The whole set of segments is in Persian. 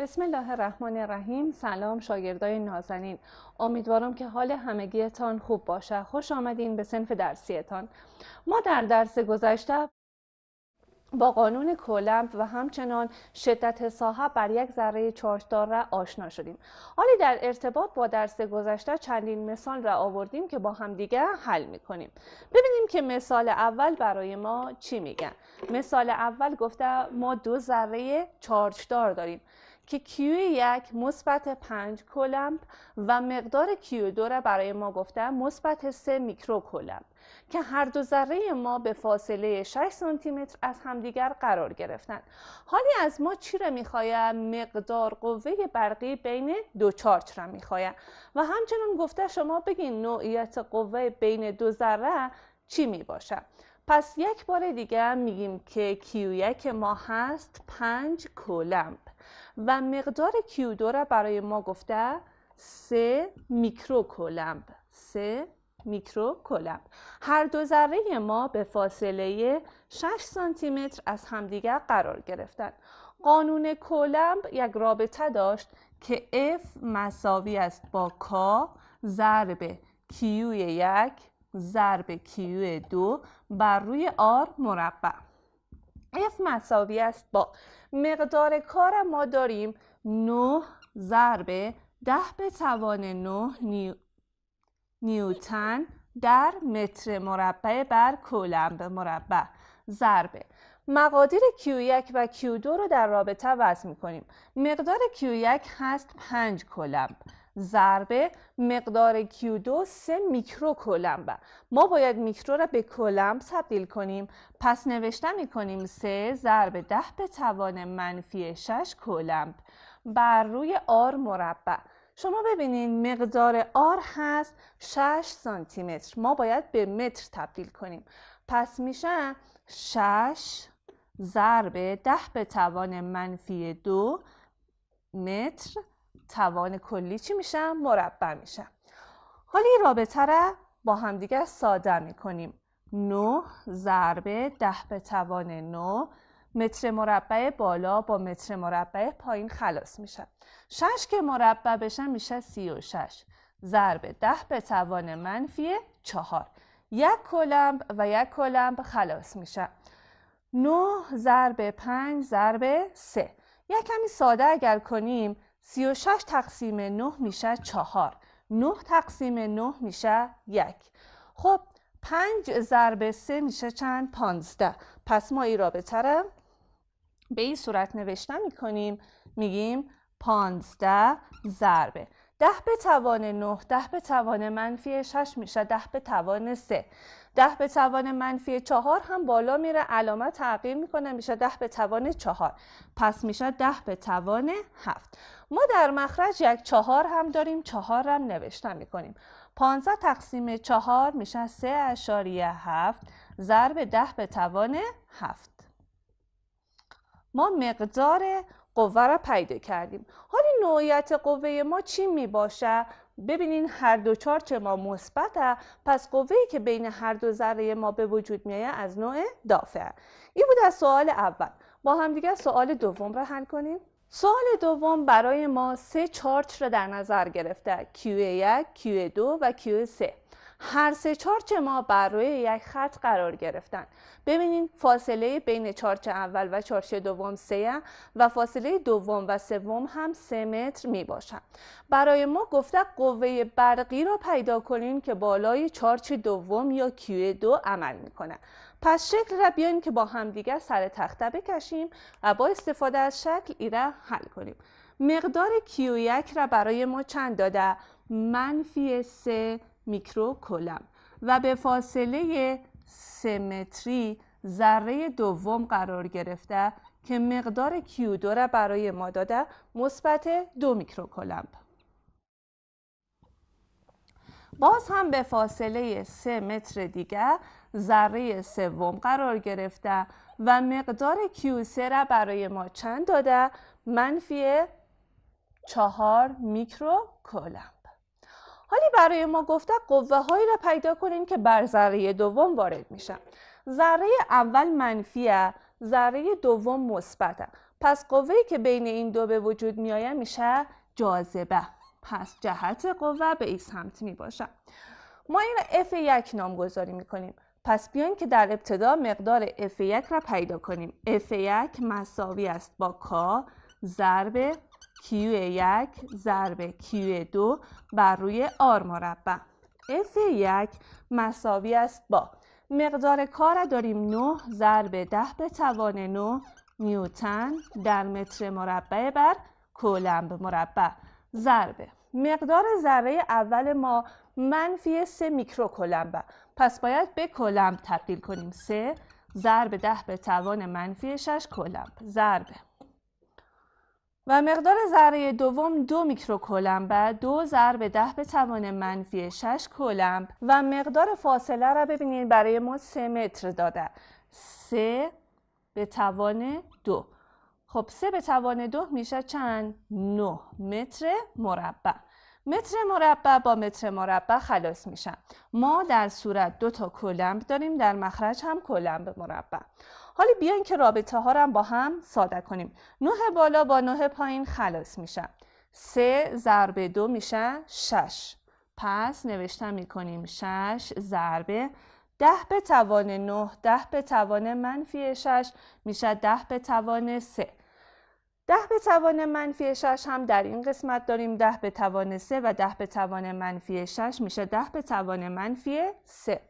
بسم الله الرحمن الرحیم سلام شاگردای نازنین امیدوارم که حال همگیتان خوب باشه خوش آمدین به صنف درسیتان ما در درس گذشته با قانون کولمب و همچنان شدت صاحب بر یک ذره چارچدار را آشنا شدیم حالی در ارتباط با درس گذشته چندین مثال را آوردیم که با دیگه حل کنیم ببینیم که مثال اول برای ما چی میگن مثال اول گفته ما دو ذره چارجدار داریم که Q1 مثبت 5 کولمب و مقدار Q2 را برای ما گفته مثبت 3 میکرو کولمب که هر دو ذره ما به فاصله 6 سانتی متر از همدیگر قرار گرفتند. حالی از ما چی را میخواید؟ مقدار قوه برقی بین دو چارج را میخواید و همچنان گفته شما بگین نوعیت قوه بین دو ذره چی میباشد پس یک بار دیگه میگیم که کیو یک ما هست 5 کولمب و مقدار کیو دو را برای ما گفته 3 میکرو کولمب 3 میکرو هر دو ذره ما به فاصله 6 سانتی متر از همدیگر قرار گرفتن قانون کولمب یک رابطه داشت که F مساوی است با K ضرب Q یک ضرب Q دو بر روی R مربع F مساوی است با مقدار کار ما داریم 9 ضرب 10 به توان 9 نیو... نیوتن در متر مربع بر کولمب مربع ضربه مقادیر Q1 و Q2 رو در رابطه وضع می کنیم. مقدار Q1 هست 5 کولمب ضربه مقدار Q2 3 میکرو کولمب ما باید میکرو را به کلمب تبدیل کنیم پس نوشته می کنیم 3 ضرب 10 به توان منفی 6 کلمب بر روی R مربع شما ببینید مقدار R هست 6 سانتی متر ما باید به متر تبدیل کنیم پس میشه 6 ضرب 10 به توان منفی 2 متر توان کلی چی میشم؟ مربع میشم حالا این رابطه را با همدیگه ساده میکنیم 9 ضربه 10 به توان 9 متر مربع بالا با متر مربع پایین خلاص میشه. 6 که مربع بشه میشه 36 ضربه 10 به توان منفی 4 یک کلمب و یک کلمب خلاص میشه. 9 ضرب 5 ضرب 3 یک کمی ساده اگر کنیم 36 تقسیم 9 میشه 4 9 تقسیم 9 میشه 1 خب 5 ضرب 3 میشه چند 15 پس ما این رابطه را به این صورت نوشته میکنیم میگیم 15 ضرب 10 به توان 9 10 به توان منفی 6 میشه 10 به توان 3 ده به توان منفی چهار هم بالا میره علامت تغییر میکنه میشه ده به توان چهار پس میشه ده به توان هفت ما در مخرج یک چهار هم داریم چهار هم نوشتن میکنیم پانزه تقسیم چهار میشه سه اشاریه هفت ضرب ده به توان هفت ما مقدار قوه را پیدا کردیم حالی نوعیت قوه ما چی میباشه؟ ببینین هر دو چارچ ما مثبته پس قوه که بین هر دو ذره ما به وجود میایه از نوع دافع این بود از سوال اول با همدیگه سوال دوم را حل کنیم سوال دوم برای ما سه چارچ را در نظر گرفته Q1, Q2 و Q3 هر سه چارچ ما بر روی یک خط قرار گرفتن ببینید فاصله بین چارچ اول و چارچ دوم سه و فاصله دوم و سوم هم سه متر می باشن. برای ما گفته قوه برقی را پیدا کنیم که بالای چارچ دوم یا کیو دو عمل میکنه پس شکل را بیاین که با همدیگر سر تخته بکشیم و با استفاده از شکل ای را حل کنیم مقدار کیو یک را برای ما چند داده منفی سه میکروکلم و به فاصله سمتری ذره دوم قرار گرفته که مقدار q را برای ما داده مثبت دو میکروکلمب باز هم به فاصله سه متر دیگه ذره سوم قرار گرفته و مقدار Q3 را برای ما چند داده منفی چهار میکروکولم حالی برای ما گفته قوه هایی را پیدا کنیم که بر ذره دوم وارد میشن ذره اول منفیه ذره دوم مثبته پس قوه که بین این دو به وجود میآید میشه جاذبه پس جهت قوه به این سمت می باشه ما این را F نام نامگذاری می کنیم پس بیایم که در ابتدا مقدار F1 را پیدا کنیم F1 مساوی است با K ضرب Q1 ضرب Q2 بر روی R مربع F1 مساوی است با مقدار کار داریم 9 ضرب 10 به توان 9 نیوتن در متر مربع بر کولمب مربع ضرب مقدار ذره اول ما منفی 3 میکرو کولمب پس باید به کولمب تبدیل کنیم 3 ضرب 10 به توان منفی 6 کولمب ضرب. و مقدار ذره دوم دو میکروکولمب دو ضرب ده به توان منفی شش کولمب و مقدار فاصله را ببینید برای ما سه متر داده سه به توان دو خب سه به توان دو میشه چند؟ نه متر مربع متر مربع با متر مربع خلاص میشن ما در صورت دو تا کلمب داریم در مخرج هم کلمب مربع حالا بیاین که رابطه ها هم با هم ساده کنیم نه بالا با نه پایین خلاص میشن سه ضرب دو میشه شش پس نوشتم میکنیم شش ضربه ده به توان نه ده به توان منفی شش میشه ده به توان سه ده به توان منفی 6 هم در این قسمت داریم ده به توان 3 و ده به توان منفی 6 میشه ده به توان منفی 3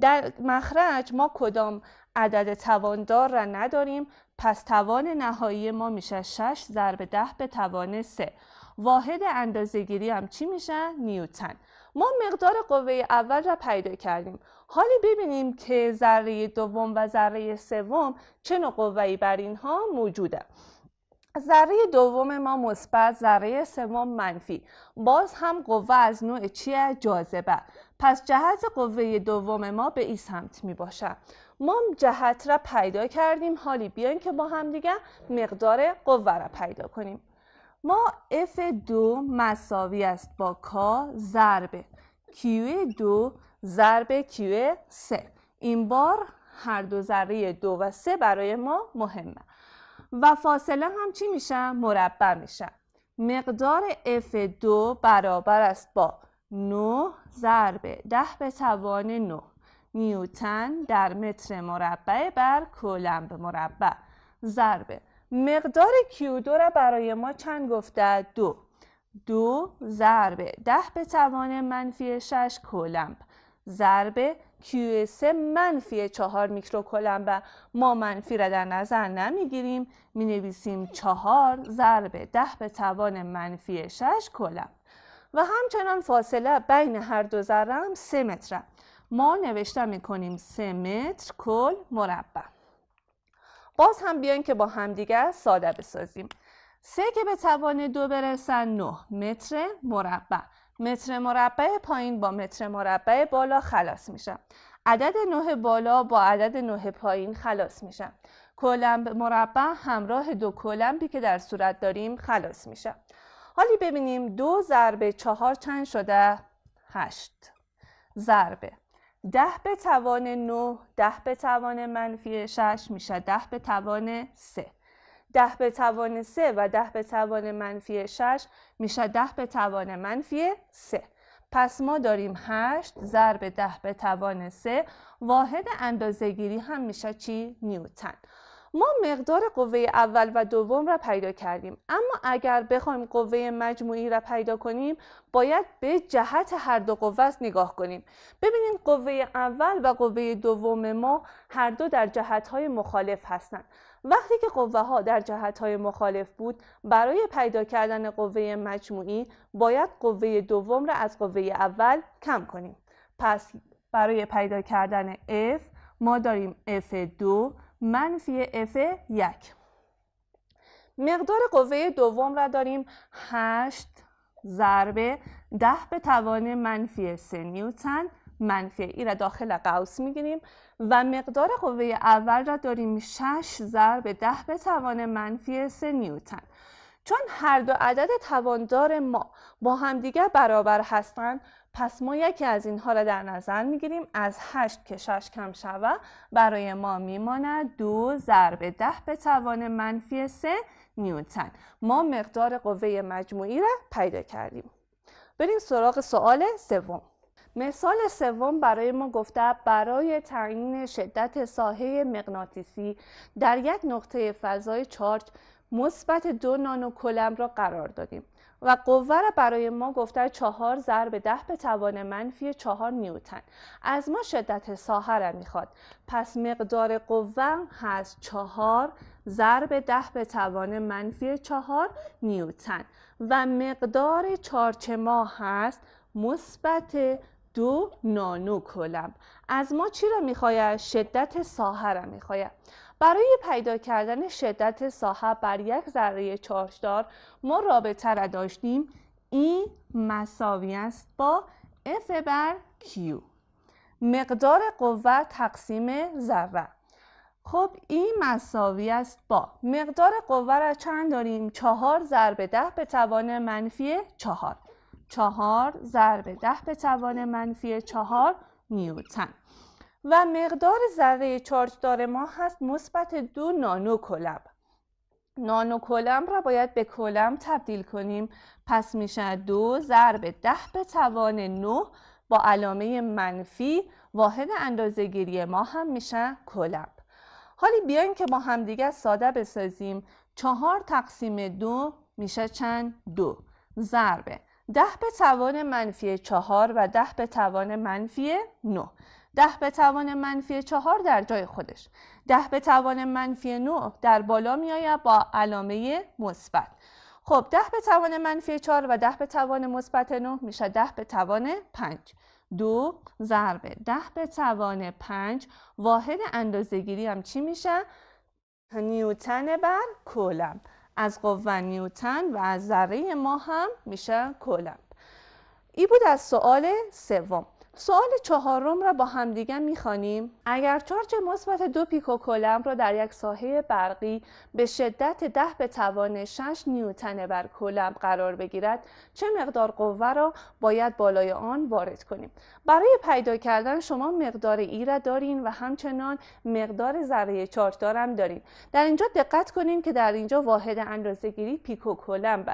در مخرج ما کدام عدد تواندار را نداریم پس توان نهایی ما میشه 6 ضرب 10 به توان 3 واحد اندازه‌گیری هم چی میشه نیوتن ما مقدار قوه اول را پیدا کردیم حالا ببینیم که ذره دوم و ذره سوم چه نوع قوه‌ای بر اینها موجوده ذره دوم ما مثبت ذره سوم منفی باز هم قوه از نوع چیه جاذبه پس جهت قوه دوم ما به این سمت می باشه ما جهت را پیدا کردیم حالی بیاین که با هم دیگه مقدار قوه را پیدا کنیم ما F2 مساوی است با K ضرب Q2 ضرب Q3 این بار هر دو ذره دو و سه برای ما مهمه و فاصله هم چی میشن؟ مربع میشن مقدار F2 برابر است با 9 ضرب 10 به توان 9 نیوتن در متر مربع بر کولمب مربع ضرب مقدار Q2 را برای ما چند گفته؟ دو دو ضرب 10 به توان منفی 6 کولمب ضرب QS منفی 4 میکرو کلمب ما منفی را در نظر نمیگیریم می نویسیم 4 ضرب 10 به توان منفی 6 کلمب و همچنان فاصله بین هر دو ذره هم 3 متر ما نوشته میکنیم 3 متر کل مربع باز هم بیاین که با همدیگه ساده بسازیم 3 که به توان 2 برسن 9 متر مربع متر مربع پایین با متر مربع بالا خلاص میشم عدد نه بالا با عدد نه پایین خلاص میشم کلمب مربع همراه دو کلمبی که در صورت داریم خلاص میشم حالی ببینیم دو ضرب چهار چند شده؟ هشت ضربه ده به توان نه ده به توان منفی شش میشه ده به توان سه ده به توان سه و ده به توان منفی 6 میشه ده به توان منفی سه. پس ما داریم 8 ضرب ده به توان سه واحد اندازهگیری هم میشه چی؟ نیوتن ما مقدار قوه اول و دوم را پیدا کردیم اما اگر بخوایم قوه مجموعی را پیدا کنیم باید به جهت هر دو قوه نگاه کنیم ببینید قوه اول و قوه دوم ما هر دو در جهت های مخالف هستند وقتی که قوه ها در جهت های مخالف بود برای پیدا کردن قوه مجموعی باید قوه دوم را از قوه اول کم کنیم پس برای پیدا کردن F ما داریم F2 منفی F1 مقدار قوه دوم را داریم 8 ضرب 10 به توان منفی 3 نیوتن منفی ای را داخل قوس میگیریم و مقدار قوه اول را داریم 6 ضرب 10 به توان منفی 3 نیوتن چون هر دو عدد تواندار ما با همدیگر برابر هستند پس ما یکی از اینها را در نظر میگیریم از 8 که 6 کم شود برای ما میماند 2 ضرب 10 به توان منفی 3 نیوتن ما مقدار قوه مجموعی را پیدا کردیم بریم سراغ سوال سوم مثال سوم برای ما گفته برای تعیین شدت ساحه مغناطیسی در یک نقطه فضای چارج مثبت دو نانو کلم را قرار دادیم و قوه را برای ما گفته چهار ضرب ده به توان منفی چهار نیوتن از ما شدت ساحه را میخواد پس مقدار قوه هست چهار ضرب ده به توان منفی چهار نیوتن و مقدار چارچ ما هست مثبت دو نانو کلم از ما چی را میخواید شدت ساحه را میخواید برای پیدا کردن شدت ساحه بر یک ذره چارچدار ما رابطه را داشتیم این مساوی است با F بر Q مقدار قوه تقسیم ذره خب این مساوی است با مقدار قوه را چند داریم؟ چهار ضرب ده به توان منفی چهار چهار ضرب ده به توان منفی چهار نیوتن و مقدار ذره دار ما هست مثبت دو نانو کلمب. نانو کلم را باید به کلم تبدیل کنیم پس میشه دو ضرب ده به توان نو با علامه منفی واحد اندازهگیری ما هم میشه کلب حالی بیاین که با همدیگه ساده بسازیم چهار تقسیم دو میشه چند دو ضربه ده به توان منفی چهار و ده به توان منفی نه ده به توان منفی چهار در جای خودش ده به توان منفی 9 در بالا می آید با علامه مثبت خب ده به توان منفی 4 و ده به توان مثبت 9 میشه ده به توان 5 دو ضرب ده به توان 5 واحد اندازهگیری هم چی میشه نیوتن بر کولمب از قوه نیوتن و از ذره ما هم میشه کولمب ای بود از سوال سوم سوال چهارم را با همدیگه میخوانیم اگر چارج مثبت دو کولم را در یک ساحه برقی به شدت ده به توان 6 نیوتن بر کولم قرار بگیرد چه مقدار قوه را باید بالای آن وارد کنیم برای پیدا کردن شما مقدار ای را دارین و همچنان مقدار ذره چارج دارم دارین در اینجا دقت کنیم که در اینجا واحد پیکو کولم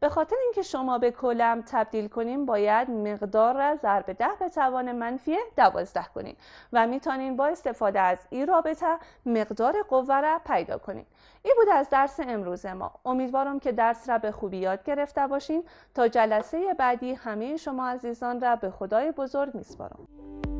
به خاطر اینکه شما به کولم تبدیل کنیم باید مقدار را ضرب ده به توان منفی 12 کنید و میتونید با استفاده از این رابطه مقدار قوه را پیدا کنید این بود از درس امروز ما امیدوارم که درس را به خوبی یاد گرفته باشین تا جلسه بعدی همه شما عزیزان را به خدای بزرگ میسپارم